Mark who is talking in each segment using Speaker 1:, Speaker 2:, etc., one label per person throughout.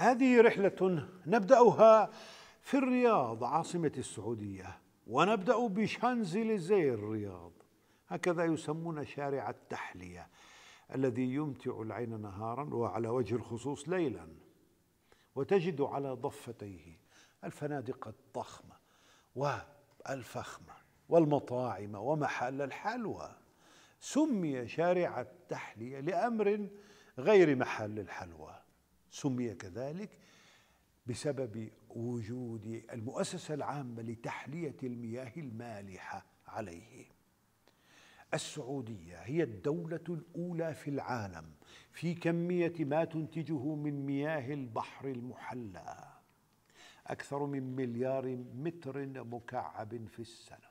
Speaker 1: هذه رحلة نبدأها في الرياض عاصمة السعودية ونبدأ بشانزليزيه الرياض هكذا يسمون شارع التحلية الذي يمتع العين نهارا وعلى وجه الخصوص ليلا وتجد على ضفتيه الفنادق الضخمة والفخمة والمطاعم ومحل الحلوى سمي شارع التحلية لأمر غير محل الحلوى سمي كذلك بسبب وجود المؤسسة العامة لتحلية المياه المالحة عليه السعودية هي الدولة الأولى في العالم في كمية ما تنتجه من مياه البحر المحلى أكثر من مليار متر مكعب في السنة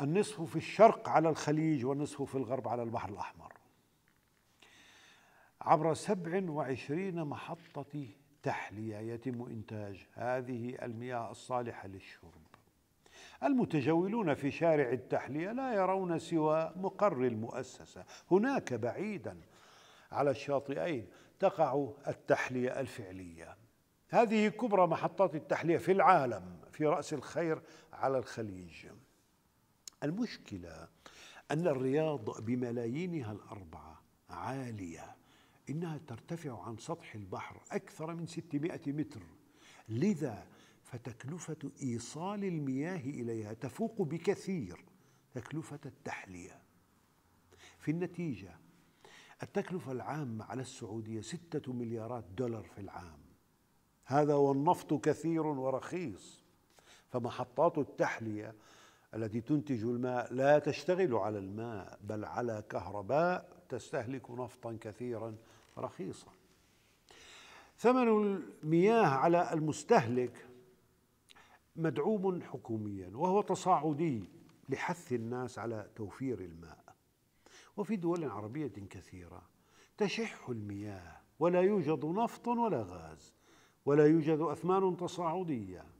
Speaker 1: النصف في الشرق على الخليج والنصف في الغرب على البحر الأحمر عبر 27 محطة تحلية يتم إنتاج هذه المياه الصالحة للشرب المتجولون في شارع التحلية لا يرون سوى مقر المؤسسة هناك بعيدا على الشاطئين تقع التحلية الفعلية هذه كبرى محطات التحلية في العالم في رأس الخير على الخليج المشكلة أن الرياض بملايينها الأربعة عالية إنها ترتفع عن سطح البحر أكثر من 600 متر لذا فتكلفة إيصال المياه إليها تفوق بكثير تكلفة التحلية في النتيجة التكلفة العامة على السعودية ستة مليارات دولار في العام هذا والنفط كثير ورخيص فمحطات التحلية التي تنتج الماء لا تشتغل على الماء بل على كهرباء تستهلك نفطا كثيرا رخيصا ثمن المياه على المستهلك مدعوم حكوميا وهو تصاعدي لحث الناس على توفير الماء وفي دول عربية كثيرة تشح المياه ولا يوجد نفط ولا غاز ولا يوجد أثمان تصاعدية